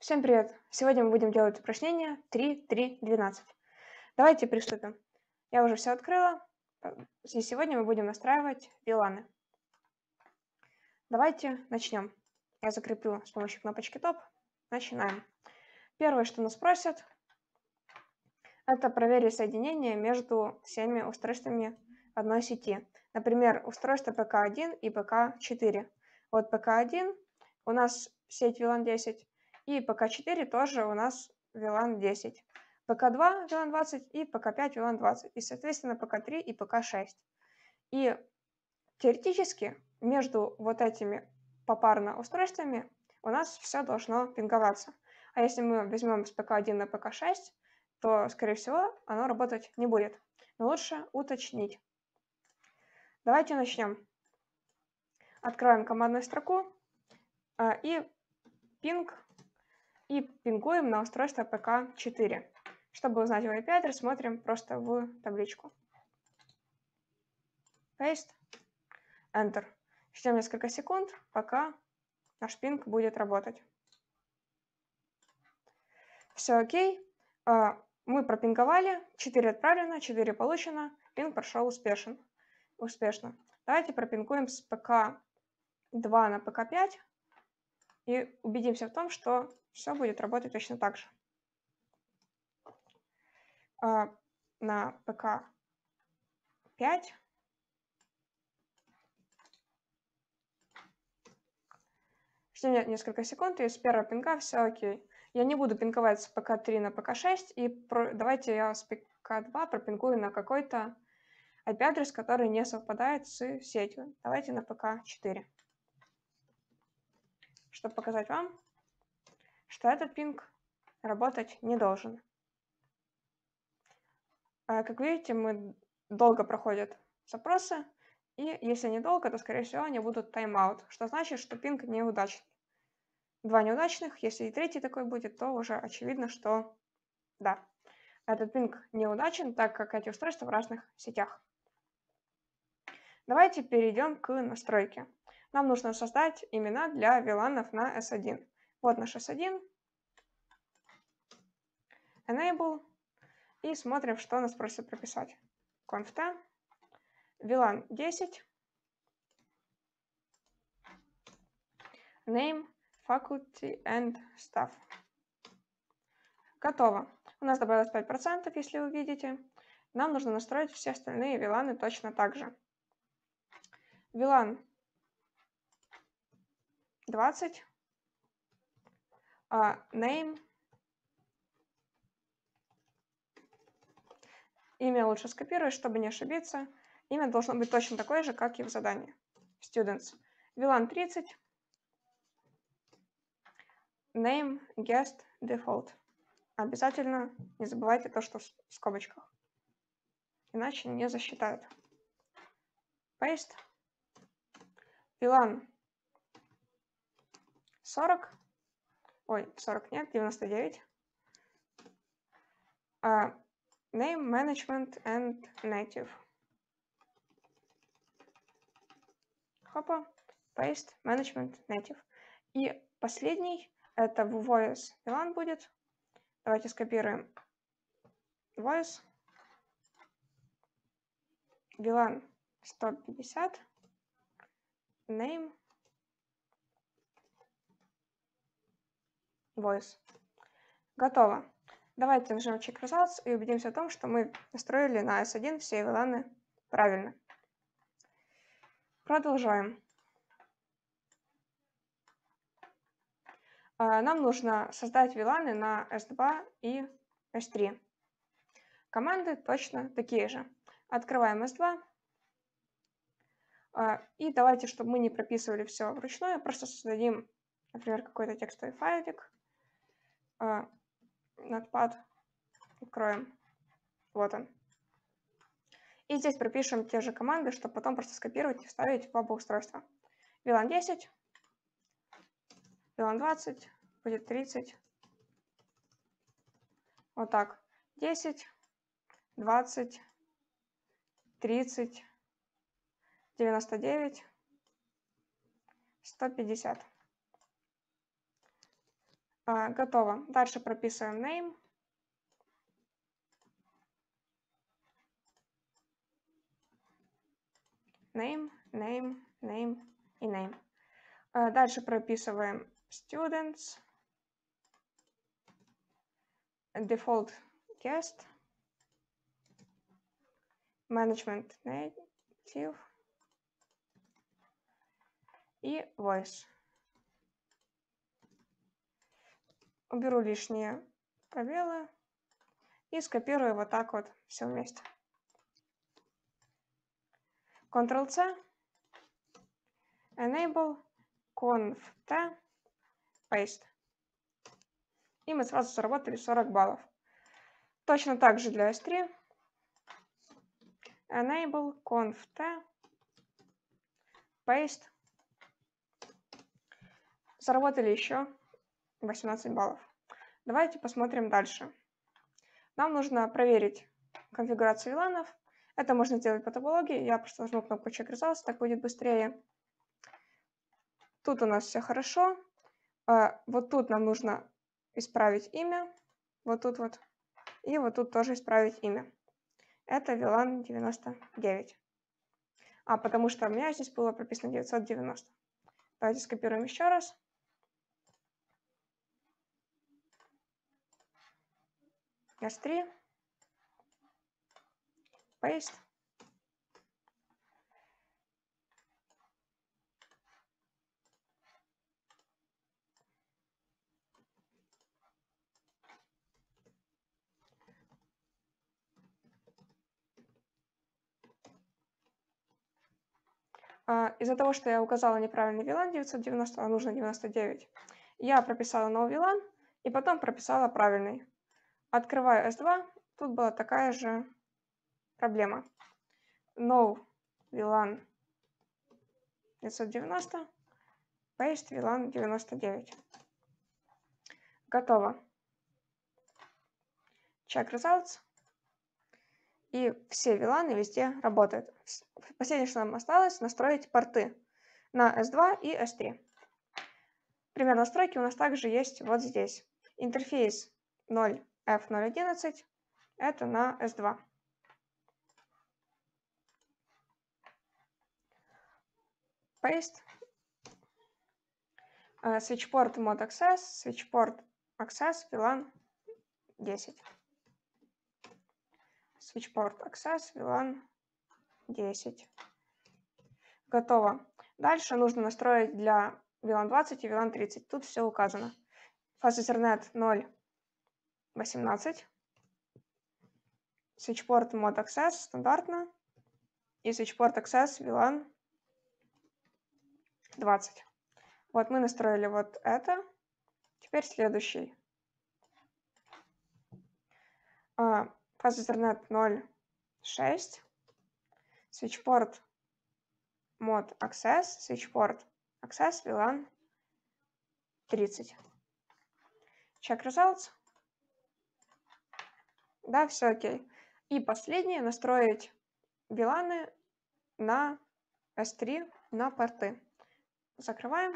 Всем привет! Сегодня мы будем делать упражнение 3, 3, 12. Давайте приступим. Я уже все открыла, и сегодня мы будем настраивать виланы. Давайте начнем. Я закреплю с помощью кнопочки топ. Начинаем. Первое, что нас просят, это проверить соединение между всеми устройствами одной сети. Например, устройство ПК-1 и ПК-4. Вот ПК-1 у нас сеть VLAN 10, и ПК4 тоже у нас VLAN 10. ПК2 VLAN 20 и ПК5 VLAN 20. И, соответственно, ПК3 и ПК6. И теоретически между вот этими попарно устройствами у нас все должно пинговаться. А если мы возьмем с ПК1 на ПК6, то, скорее всего, оно работать не будет. Но лучше уточнить. Давайте начнем. Откроем командную строку а, и ping и пингуем на устройство ПК-4. Чтобы узнать его IP-адрес, смотрим просто в табличку. Paste. Enter. Ждем несколько секунд, пока наш пинг будет работать. Все окей. А, мы пропинговали, 4 отправлено, 4 получено, пинг прошел успешен. успешно. Давайте пропингуем с ПК 2 на ПК 5 и убедимся в том, что все будет работать точно так же. А, на ПК 5 Ждем несколько секунд, и с первого пинка все окей. Я не буду пинковать с ПК-3 на ПК-6, и про... давайте я с ПК-2 пропинкую на какой-то IP-адрес, который не совпадает с сетью. Давайте на ПК-4 чтобы показать вам, что этот пинг работать не должен. А, как видите, мы долго проходят запросы, и если недолго, то, скорее всего, они будут тайм-аут, что значит, что пинг неудачный. Два неудачных, если и третий такой будет, то уже очевидно, что да, этот пинг неудачен, так как эти устройства в разных сетях. Давайте перейдем к настройке. Нам нужно создать имена для виланов на S1. Вот наш S1. Enable. И смотрим, что нас просит прописать. Conft. VLAN 10. Name, faculty and staff. Готово. У нас добавилось 5%, если вы видите. Нам нужно настроить все остальные виланы точно так же. Вилан 20. Uh, а, name. Имя лучше скопировать, чтобы не ошибиться. Имя должно быть точно такое же, как и в задании. Students. VLAN 30. Name, guest, default. Обязательно не забывайте то, что в скобочках. Иначе не засчитают. Paste. VLAN 40. Ой, 40 нет, 99. Uh, name management and native. Хопа, paste, management, native. И последний, это в voice Milan будет. Давайте скопируем voice. Вилан 150. Name Voice. Готово. Давайте нажмем Check Results и убедимся в том, что мы настроили на S1 все VLAN правильно. Продолжаем. А, нам нужно создать VLAN на S2 и S3. Команды точно такие же. Открываем S2. А, и давайте, чтобы мы не прописывали все вручную, просто создадим, например, какой-то текстовый файлик э, notepad, откроем. Вот он. И здесь пропишем те же команды, чтобы потом просто скопировать и вставить в оба устройства. VLAN 10, VLAN 20, будет 30. Вот так. 10, 20, 30, 99, 150. Готово. Дальше прописываем name. Name, name, name и name. Дальше прописываем students, default guest, management native и voice. уберу лишние пробелы и скопирую вот так вот все вместе. Ctrl-C, Enable, Conf-T, Paste. И мы сразу заработали 40 баллов. Точно так же для S3. Enable, Conf-T, Paste. Заработали еще 18 баллов. Давайте посмотрим дальше. Нам нужно проверить конфигурацию VLAN. -ов. Это можно сделать по топологии. Я просто нажму кнопку Check Results, так будет быстрее. Тут у нас все хорошо. А, вот тут нам нужно исправить имя. Вот тут вот. И вот тут тоже исправить имя. Это VLAN 99. А, потому что у меня здесь было прописано 990. Давайте скопируем еще раз. S3, paste. А, из-за того, что я указала неправильный VLAN 990, а нужно 99, я прописала новый VLAN и потом прописала правильный. Открываю S2. Тут была такая же проблема. No VLAN 990, paste VLAN 99. Готово. Check results. И все VLAN везде работают. Последнее, что нам осталось, настроить порты на S2 и S3. Пример настройки у нас также есть вот здесь. Интерфейс 0 F011 это на S2. Paste. Switchport mod access, switchport access VLAN 10. Switchport access VLAN 10. Готово. Дальше нужно настроить для VLAN 20 и VLAN 30. Тут все указано. Fast Ethernet 0 18. Switchport mod access стандартно. И switchport access VLAN 20. Вот мы настроили вот это. Теперь следующий. Фаз Ethernet 0.6. Switchport мод Access, Switchport Access, VLAN 30. Check results. Да, все окей. И последнее, настроить биланы на S3 на порты. Закрываем.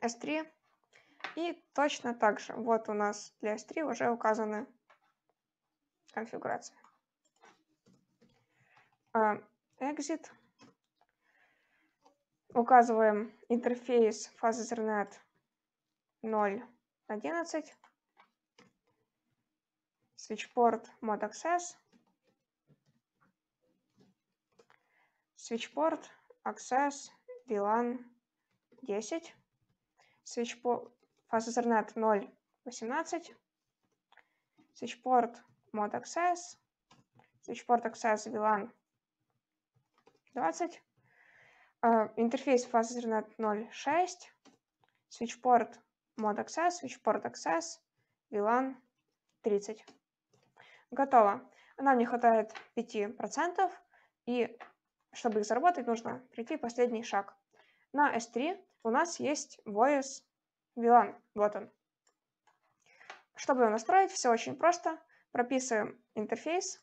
S3. И точно так же. Вот у нас для S3 уже указаны конфигурации. А, exit. Указываем интерфейс фазы Ethernet 0.11 switchport mod access, switchport access VLAN 10, switchport fast Ethernet 0.18, switchport mod access, switchport access VLAN 20, интерфейс fast Ethernet 0.6, switchport mod access, switchport access, VLAN 30. Готово. Нам не хватает 5%, и чтобы их заработать, нужно прийти последний шаг. На S3 у нас есть voice VLAN. Вот он. Чтобы его настроить, все очень просто. Прописываем интерфейс.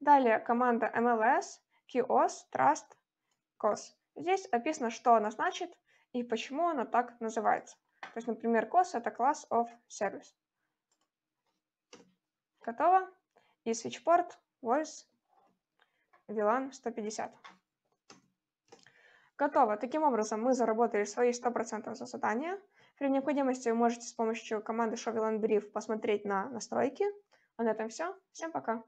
Далее команда MLS, QoS, Trust, COS. Здесь описано, что она значит и почему она так называется. То есть, например, COS — это Class of service. Готово. И switchport voice VLAN 150. Готово. Таким образом, мы заработали свои 100% за задание. При необходимости вы можете с помощью команды show vlan Brief посмотреть на настройки. А на этом все. Всем пока.